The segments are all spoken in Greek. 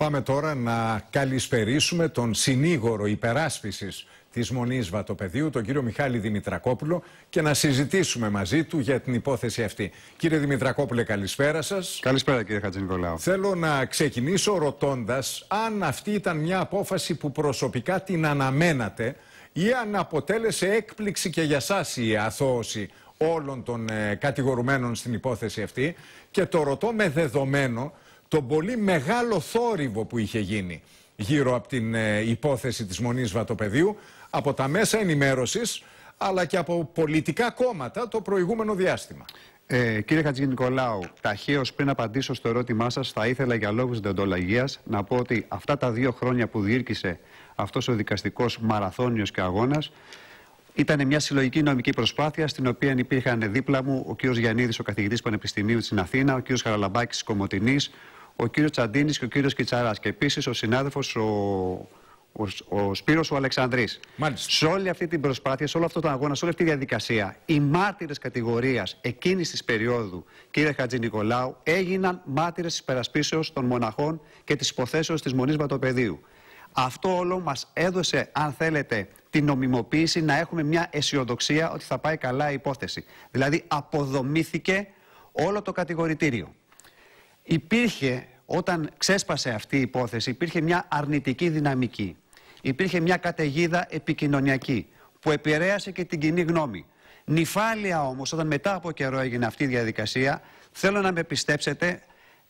Πάμε τώρα να καλησπερίσουμε τον συνήγορο υπεράσπισης της Μονής Βατοπεδίου, τον κύριο Μιχάλη Δημητρακόπουλο και να συζητήσουμε μαζί του για την υπόθεση αυτή. Κύριε Δημητρακόπουλε, καλησπέρα σας. Καλησπέρα κύριε Χατζηνικολάου. Θέλω να ξεκινήσω ρωτώντας αν αυτή ήταν μια απόφαση που προσωπικά την αναμένατε ή αν αποτέλεσε έκπληξη και για σας η αθώωση όλων των ε, κατηγορουμένων στην υπόθεση αυτή και το ρωτώ με δεδομένο τον πολύ μεγάλο θόρυβο που είχε γίνει γύρω από την ε, υπόθεση της Μονής Βατοπεδίου από τα μέσα ενημέρωσης αλλά και από πολιτικά κόμματα το προηγούμενο διάστημα. Ε, κύριε Χατζη Νικολάου, ταχαίως πριν απαντήσω στο ερώτημά σας, θα ήθελα για λόγους διοντολογία να πω ότι αυτά τα δύο χρόνια που διήρκησε αυτός ο δικαστικός μαραθώνιος και αγώνας ήταν μια συλλογική νομική προσπάθεια στην οποία υπήρχαν δίπλα μου ο κ. Γιαννίδης, ο καθηγητής Πανεπιστημίου στην Αθήνα, ο κ. Χαραλαμπάκη Κομωτινής, ο κύριος Τσαντίνης και ο κύριος Κιτσαράς και επίσης ο συνάδελφος ο, ο, ο Σπύρος ο Αλεξανδρής. Σε όλη αυτή την προσπάθεια, σε όλο αυτό τον αγώνα, σε όλη αυτή τη διαδικασία, οι μάρτυρες κατηγορίας εκείνης της περίοδου, κύριε Χατζη Νικολάου, έγιναν μάρτυρες της περασπίσεως των μοναχών και της υποθέσεως της Μονής Βατοπεδίου. Αυτό όλο μας έδωσε, αν θέλετε, την νομιμοποίηση να έχουμε μια αισιοδοξία ότι θα πάει καλά η υπόθεση. Δηλαδή αποδομήθηκε όλο το κατηγορητήριο υπήρχε όταν ξέσπασε αυτή η υπόθεση, υπήρχε μια αρνητική δυναμική. Υπήρχε μια καταιγίδα επικοινωνιακή που επηρέασε και την κοινή γνώμη. Νυφάλια όμως, όταν μετά από καιρό έγινε αυτή η διαδικασία, θέλω να με πιστέψετε,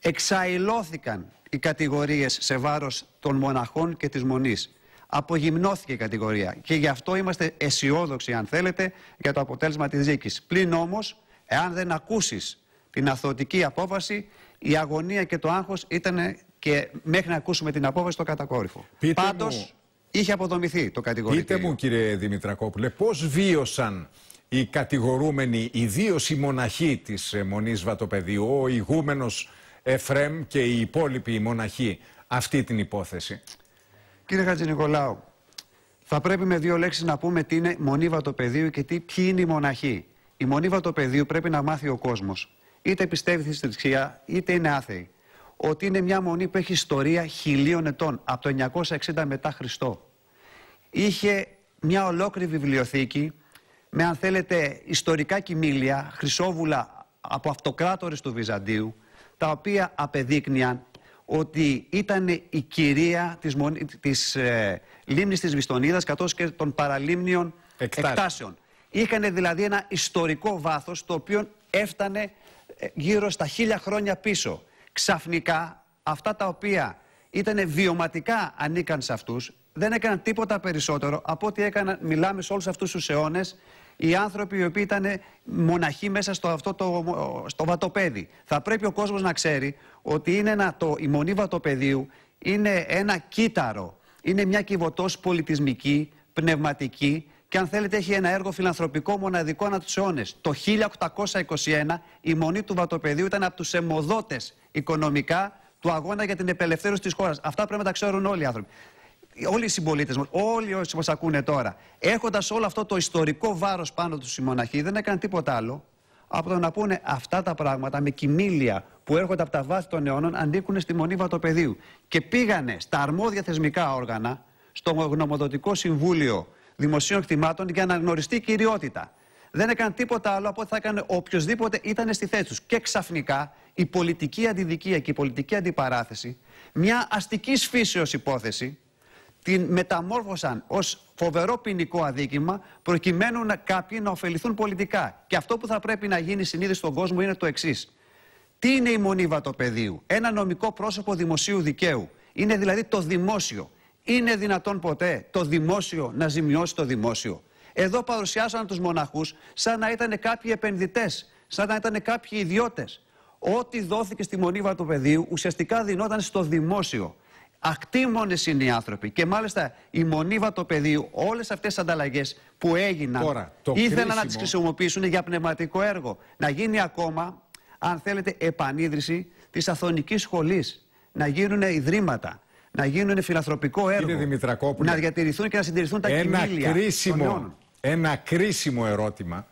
εξαϊλώθηκαν οι κατηγορίες σε βάρος των μοναχών και της μονής. Απογυμνώθηκε η κατηγορία και γι' αυτό είμαστε αισιόδοξοι, αν θέλετε, για το αποτέλεσμα της δίκης. Πλην όμως, εάν δεν ακούσεις την αθωτική απόφαση, η αγωνία και το άγχος ήταν και μέχρι να ακούσουμε την απόφαση το κατακόρυφο. Πάντω Πάντως είχε αποδομηθεί το κατηγορητήριο. Πείτε μου κύριε Δημητρακόπουλε πώς βίωσαν οι κατηγορούμενοι, ιδίως οι μοναχοί της ε, Μονής Βατοπεδίου, ο ηγούμενος Εφρέμ και οι υπόλοιποι μοναχοί αυτή την υπόθεση. Κύριε Χατζηνικολάου, θα πρέπει με δύο λέξεις να πούμε τι είναι Μονή Βατοπεδίου και τι, ποιοι είναι οι μοναχοί. Η Μονή Βατοπεδίου πρέπει να μάθει ο κόσμος είτε πιστεύει στη θρησκεία, είτε είναι άθεοι. Ότι είναι μια μονή που έχει ιστορία χιλίων ετών, από το 960 μετά Χριστό. Είχε μια ολόκληρη βιβλιοθήκη με, αν θέλετε, ιστορικά κοιμήλια, χρυσόβουλα από αυτοκράτορες του Βυζαντίου, τα οποία απεδείκνυαν ότι ήταν η κυρία της, μονή, της ε, λίμνης της Βιστονίδας καθώς και των παραλίμνιων εκτάσεων. Είχαν δηλαδή ένα ιστορικό βάθος το οποίο έφτανε γύρω στα χίλια χρόνια πίσω. Ξαφνικά αυτά τα οποία ήταν βιωματικά ανήκαν σε αυτούς, δεν έκαναν τίποτα περισσότερο από ό,τι έκαναν, μιλάμε σε όλους αυτούς τους αιώνες, οι άνθρωποι οι οποίοι ήταν μοναχοί μέσα στο, αυτό το, στο βατοπέδι. Θα πρέπει ο κόσμος να ξέρει ότι είναι ένα, το, η μονή βατοπεδίου είναι ένα κύτταρο. Είναι μια κυβωτός πολιτισμική, πνευματική, και αν θέλετε έχει ένα έργο φιλανθρωπικό μοναδικό ανά τους αιώνες. Το 1821 η μονή του Βατοπεδίου ήταν από τους αιμοδότες οικονομικά του αγώνα για την επελευθέρωση της χώρας. Αυτά πρέπει να τα ξέρουν όλοι οι άνθρωποι. Όλοι οι συμπολίτες μας, όλοι όσοι μας ακούνε τώρα, έχοντας όλο αυτό το ιστορικό βάρος πάνω τους οι μοναχοί, δεν έκανε τίποτα άλλο από το να πούνε αυτά τα πράγματα με κοιμήλια που έρχονται από τα βάθη των αιώνων, ανήκουν στη μονή Βατοπεδίου. Και πήγανε στα αρμόδια θεσμικά όργανα, στο γνωμοδοτικό συμβούλιο δημοσίων κτημάτων για να γνωριστεί η κυριότητα. Δεν έκανε τίποτα άλλο από ό,τι θα έκανε οποιοδήποτε ήταν στη θέση τους. Και ξαφνικά η πολιτική αντιδικία και η πολιτική αντιπαράθεση, μια αστικής φύσεως υπόθεση, την μεταμόρφωσαν ως φοβερό ποινικό αδίκημα, προκειμένου να κάποιοι να ωφεληθούν πολιτικά. Και αυτό που θα πρέπει να γίνει συνείδηση στον κόσμο είναι το εξής. Τι είναι η μονίβα το πεδίου, ένα νομικό πρόσωπο δημοσίου δικαίου. Είναι δηλαδή το δημόσιο. Είναι δυνατόν ποτέ το δημόσιο να ζημιώσει το δημόσιο. Εδώ παρουσιάσαν τους μοναχούς σαν να ήταν κάποιοι επενδυτές, σαν να ήταν κάποιοι ιδιώτες. Ό,τι δόθηκε στη μονίβα του πεδίου ουσιαστικά δινόταν στο δημόσιο. Ακτήμονε είναι οι άνθρωποι. Και μάλιστα η μονίβα του πεδίου όλες αυτές τις ανταλλαγές που έγιναν, ήθελαν να τις χρησιμοποιήσουν για πνευματικό έργο. Να γίνει ακόμα, αν θέλετε, επανίδρυση της Αθωνικής Σχολής. Να γίνουν ιδρύματα να γίνουν φιλανθρωπικό έργο. Κύριε Δημητρακόπουλε. Να διατηρηθούν και να συντηρηθούν τα ένα κρίσιμο, Ένα κρίσιμο ερώτημα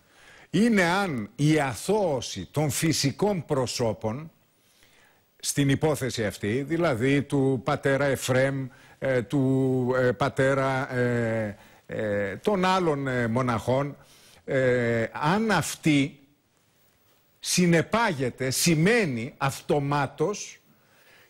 είναι αν η αθώωση των φυσικών προσώπων στην υπόθεση αυτή, δηλαδή του πατέρα Εφρέμ, ε, του ε, πατέρα ε, των άλλων μοναχών, αν αυτή συνεπάγεται, σημαίνει αυτομάτως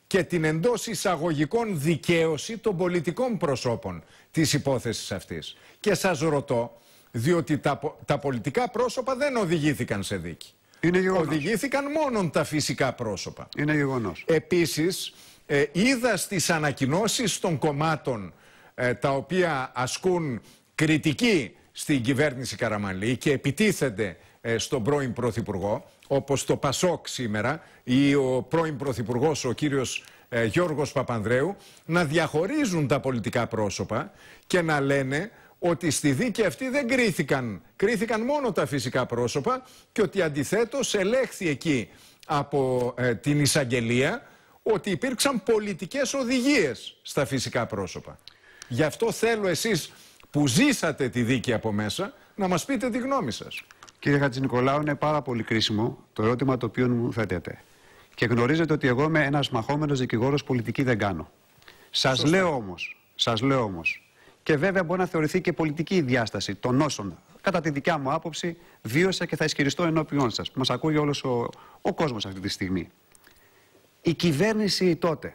και την εντός εισαγωγικών δικαίωση των πολιτικών προσώπων της υπόθεσης αυτής. Και σας ρωτώ, διότι τα, τα πολιτικά πρόσωπα δεν οδηγήθηκαν σε δίκη. Είναι γεγονός. Οδηγήθηκαν μόνο τα φυσικά πρόσωπα. Είναι γεγονός. Επίσης, ε, είδα στις ανακοινώσεις των κομμάτων ε, τα οποία ασκούν κριτική στην κυβέρνηση Καραμαλή και επιτίθενται ε, στον πρώην Πρωθυπουργό, όπως το Πασόκ σήμερα ή ο πρώην Πρωθυπουργός, ο κύριος ε, Γιώργος Παπανδρέου να διαχωρίζουν τα πολιτικά πρόσωπα και να λένε ότι στη δίκη αυτή δεν κρίθηκαν. Κρίθηκαν μόνο τα φυσικά πρόσωπα και ότι αντιθέτως ελέγχθη εκεί από ε, την εισαγγελία ότι υπήρξαν πολιτικές οδηγίες στα φυσικά πρόσωπα. Γι' αυτό θέλω εσείς που ζήσατε τη δίκη από μέσα να μας πείτε τη γνώμη σας κύριε Χατζη Νικολάου, είναι πάρα πολύ κρίσιμο το ερώτημα το οποίο μου θέτεται. Και γνωρίζετε ότι εγώ είμαι ένας μαχόμενος δικηγόρος πολιτική δεν κάνω. Σας λέω όμως, σας λέω όμως, και βέβαια μπορεί να θεωρηθεί και πολιτική η διάσταση των όσων, κατά τη δικιά μου άποψη, βίωσα και θα ισχυριστώ ενώπιον σας, που μας ακούει όλος ο, ο κόσμος αυτή τη στιγμή. Η κυβέρνηση τότε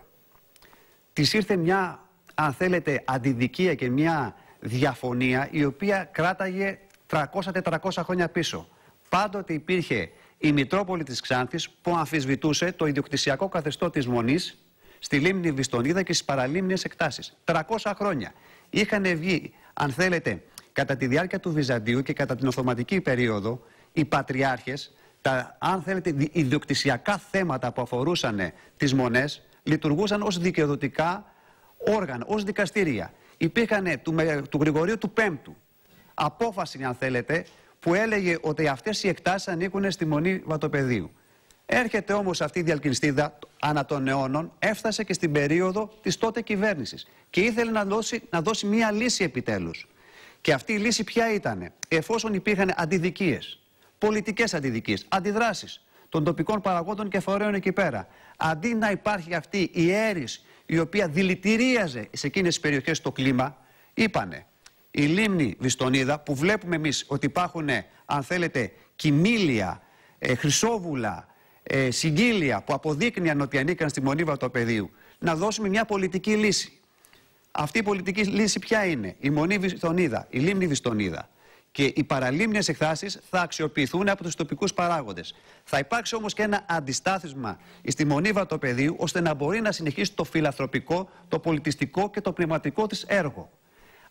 τη ήρθε μια, αν θέλετε, αντιδικία και μια διαφωνία η οποία κράταγε 300-400 χρόνια πίσω. Πάντοτε υπήρχε η Μητρόπολη της Ξάνθης που αμφισβητούσε το ιδιοκτησιακό καθεστώ της Μονής στη λίμνη Βιστονίδα και στις παραλίμνιες εκτάσεις. 300 χρόνια. Είχαν βγει, αν θέλετε, κατά τη διάρκεια του Βυζαντίου και κατά την Οθωματική περίοδο, οι πατριάρχες, τα, αν θέλετε, ιδιοκτησιακά θέματα που αφορούσαν τις μονές, λειτουργούσαν ως δικαιοδοτικά όργανα, ως δικαστήρια. Υπήρχαν του, του Γρηγορίου του Πέμπτου, απόφαση, αν θέλετε, που έλεγε ότι αυτές οι εκτάσεις ανήκουν στη μονή βατοπεδίου. Έρχεται όμως αυτή η διαλκυνστίδα ανά των αιώνων, έφτασε και στην περίοδο της τότε κυβέρνησης και ήθελε να δώσει, να δώσει μία λύση επιτέλους. Και αυτή η λύση ποια ήταν, εφόσον υπήρχαν αντιδικίες, πολιτικές αντιδικίες, αντιδράσεις των τοπικών παραγόντων και φορέων εκεί πέρα. Αντί να υπάρχει αυτή η αίρη η οποία δηλητηρίαζε σε εκείνες τις περιοχές το κλίμα, είπανε η λίμνη Βιστονίδα που βλέπουμε εμείς ότι υπάρχουν ε, αν θέλετε κοιμήλια, ε, χρυσόβουλα, ε, συγκύλια που αποδείκνυαν ότι ανήκαν στη μονίβα του πεδίου να δώσουμε μια πολιτική λύση. Αυτή η πολιτική λύση ποια είναι, η μονή Βιστονίδα, η λίμνη Βιστονίδα. Και οι παραλίμνιες εκτάσεις θα αξιοποιηθούν από τους τοπικούς παράγοντες. Θα υπάρξει όμως και ένα αντιστάθισμα στη μονίβα του πεδίου, ώστε να μπορεί να συνεχίσει το φιλαθροπικό, το πολιτιστικό και το πνευματικό της έργο.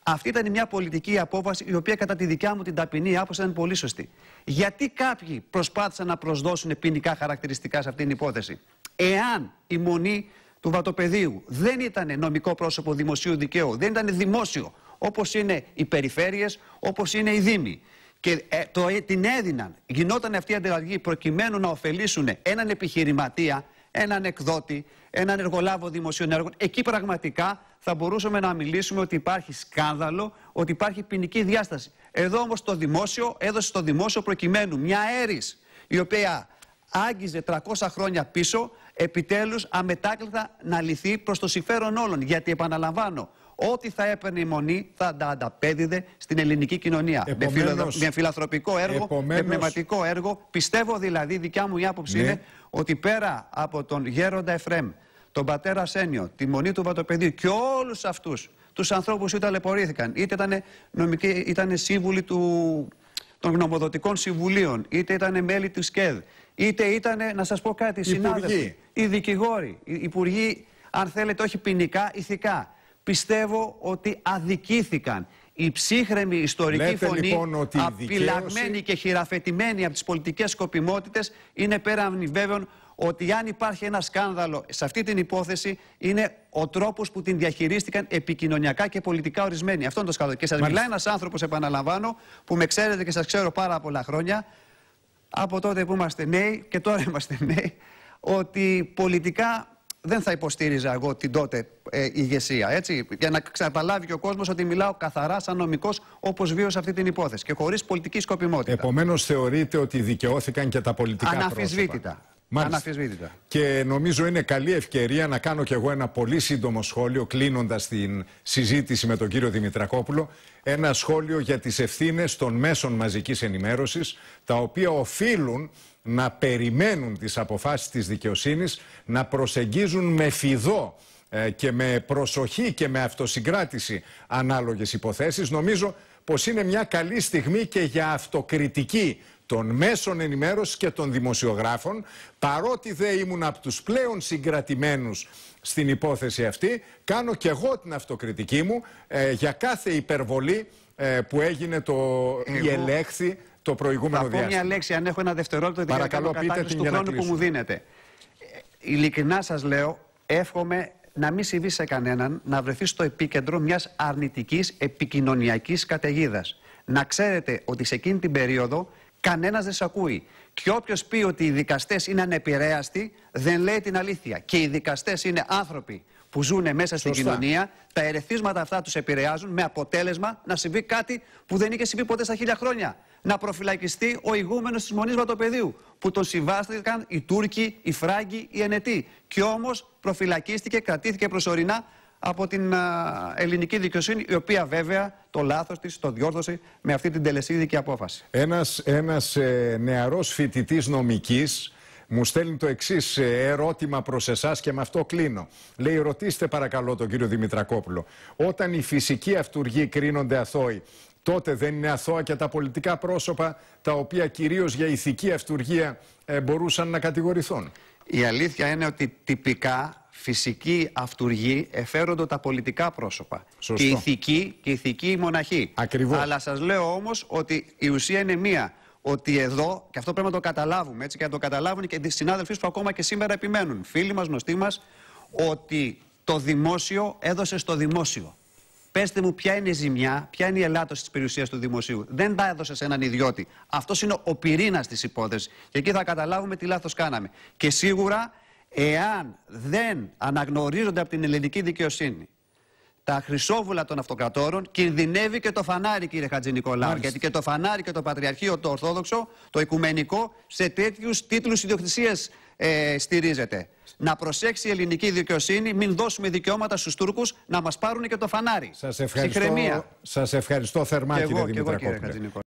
Αυτή ήταν μια πολιτική απόφαση η οποία κατά τη δικιά μου την ταπεινή άποψη ήταν πολύ σωστή. Γιατί κάποιοι προσπάθησαν να προσδώσουν ποινικά χαρακτηριστικά σε αυτήν την υπόθεση. Εάν η μονή του βατοπεδίου δεν ήταν νομικό πρόσωπο δημοσίου δικαίου, δεν ήταν δημόσιο, Όπως είναι οι περιφέρειες, όπως είναι οι δήμοι, και ε, το, ε, την έδιναν, γινόταν αυτή η ανταλλαγή προκειμένου να ωφελήσουν έναν επιχειρηματία, έναν εκδότη, έναν εργολάβο δημοσίων έργων, εκεί πραγματικά θα μπορούσαμε να μιλήσουμε ότι υπάρχει σκάνδαλο, ότι υπάρχει ποινική διάσταση. Εδώ όμως το δημόσιο έδωσε στο δημόσιο προκειμένου μια αίρη η οποία άγγιζε 300 χρόνια πίσω, επιτέλους αμετάκλητα να λυθεί προς το συμφέρον όλων. Γιατί επαναλαμβάνω, ό,τι θα έπαιρνε η μονή θα τα ανταπέδιδε στην ελληνική κοινωνία. Επομένως, με φιλαθροπικό έργο, επομένως, με πνευματικό έργο. Πιστεύω δηλαδή, δικιά μου η άποψη ναι. είναι ότι πέρα από τον Γέροντα Εφρέμ, τον πατέρα Σένιο, τη μονή του Βατοπεδίου και όλους αυτούς τους ανθρώπους που ταλαιπωρήθηκαν, είτε ήταν, νομικοί, ήταν σύμβουλοι του, των γνωμοδοτικών συμβουλίων, είτε ήταν μέλη της ΚΕΔ, είτε ήταν, να σας πω κάτι, οι συνάδελφοι, οι δικηγόροι, οι υπουργοί, αν θέλετε, όχι ποινικά, ηθικά. Πιστεύω ότι αδικήθηκαν. Η ψύχρεμη ιστορική φωνή, λοιπόν, απειλαγμένη και χειραφετημένη από τις πολιτικές σκοπιμότητες, είναι πέραν βέβαιων ότι αν υπάρχει ένα σκάνδαλο σε αυτή την υπόθεση, είναι ο τρόπος που την διαχειρίστηκαν επικοινωνιακά και πολιτικά ορισμένοι. Αυτό είναι το σκάνδαλο. Και σας μιλάει ένας άνθρωπος, επαναλαμβάνω, που με ξέρετε και σας ξέρω πάρα πολλά χρόνια, από τότε που είμαστε νέοι και τώρα είμαστε νέοι, ότι πολιτικά δεν θα υποστήριζα εγώ την τότε ε, ηγεσία. Έτσι, για να καταλάβει και ο κόσμος ότι μιλάω καθαρά σαν νομικός όπως βίωσε αυτή την υπόθεση και χωρίς πολιτική σκοπιμότητα. Επομένως, θεωρείτε ότι δικαιώθηκαν και τα πολιτικά Αναφυσβήτητα. πρόσωπα. Και νομίζω είναι καλή ευκαιρία να κάνω κι εγώ ένα πολύ σύντομο σχόλιο, κλείνοντας την συζήτηση με τον κύριο Δημητρακόπουλο. Ένα σχόλιο για τις ευθύνες των μέσων μαζικής ενημέρωσης, τα οποία οφείλουν να περιμένουν τις αποφάσεις της δικαιοσύνης, να προσεγγίζουν με φιδό ε, και με προσοχή και με αυτοσυγκράτηση ανάλογες υποθέσεις. Νομίζω πως είναι μια καλή στιγμή και για αυτοκριτική των μέσων ενημέρωσης και των δημοσιογράφων, παρότι δεν ήμουν από τους πλέον συγκρατημένους στην υπόθεση αυτή, κάνω και εγώ την αυτοκριτική μου ε, για κάθε υπερβολή ε, που έγινε το, εγώ... η ελέγχθη το προηγούμενο διάστημα. λέξη, αν έχω ένα δευτερόλεπτο, δηλαδή Παρακαλώ, πείτε την του χρόνου που μου δίνετε. Ε, ειλικρινά σας λέω, εύχομαι να μην συμβεί σε κανέναν να βρεθεί στο επίκεντρο μιας αρνητικής επικοινωνιακής καταιγίδας. Να ξέρετε ότι σε εκείνη την περίοδο Κανένας δεν σε ακούει. Και όποιος πει ότι οι δικαστές είναι ανεπηρέαστοι, δεν λέει την αλήθεια. Και οι δικαστές είναι άνθρωποι που ζουν μέσα στην κοινωνία. Τα ερεθίσματα αυτά τους επηρεάζουν με αποτέλεσμα να συμβεί κάτι που δεν είχε συμβεί ποτέ στα χίλια χρόνια. Να προφυλακιστεί ο ηγούμενος της μονής πεδίου που τον συμβάστηκαν οι Τούρκοι, οι Φράγκοι, οι Ενετοί. Και όμως προφυλακίστηκε, κρατήθηκε προσωρινά από την ελληνική δικαιοσύνη, η οποία βέβαια το λάθος της, το διόρθωσε με αυτή την τελεσίδικη απόφαση. Ένας ένας, ε, νεαρός φοιτητής νομικής. Μου στέλνει το εξής ε, ερώτημα προς εσάς και με αυτό κλείνω. Λέει, ρωτήστε παρακαλώ τον κύριο Δημητρακόπουλο. Όταν οι φυσικοί αυτούργοι κρίνονται αθώοι, τότε δεν είναι αθώα και τα πολιτικά πρόσωπα, τα οποία κυρίως για ηθική αυτούργία ε, μπορούσαν να κατηγορηθούν. Η αλήθεια είναι ότι τυπικά φυσική αυτούργη εφέρονται τα πολιτικά πρόσωπα. Σωστό. Και ηθική και ηθική μοναχή. Ακριβώς. Αλλά σας λέω όμως ότι η ουσία είναι μία. Ότι εδώ, και αυτό πρέπει να το καταλάβουμε έτσι, και να το καταλάβουν και οι συνάδελφοί που ακόμα και σήμερα επιμένουν, φίλοι μας, γνωστοί μας, ότι το δημόσιο έδωσε στο δημόσιο. Πεστε μου, ποια είναι η ζημιά, ποια είναι η ελάττωση της περιουσίας του δημοσίου. Δεν τα έδωσε σε έναν ιδιώτη. Αυτός είναι ο πυρήνας της υπόθεσης. Και εκεί θα καταλάβουμε τι λάθος κάναμε. Και σίγουρα εάν δεν αναγνωρίζονται από την ελληνική δικαιοσύνη τα χρυσόβουλα των αυτοκρατόρων, κινδυνεύει και το φανάρι, κύριε Χατζη Νικολάου. Γιατί και το φανάρι και το Πατριαρχείο, το Ορθόδοξο, το Οικουμενικό, σε τέτοιους τίτλους ιδιοκτησίας ε, στηρίζεται. Να προσέξει η ελληνική δικαιοσύνη, μην δώσουμε δικαιώματα στους Τούρκους να μας πάρουν και το φανάρι. Σας ευχαριστώ, ευχαριστώ θερμά, και κύριε Δημητριακόπουλε.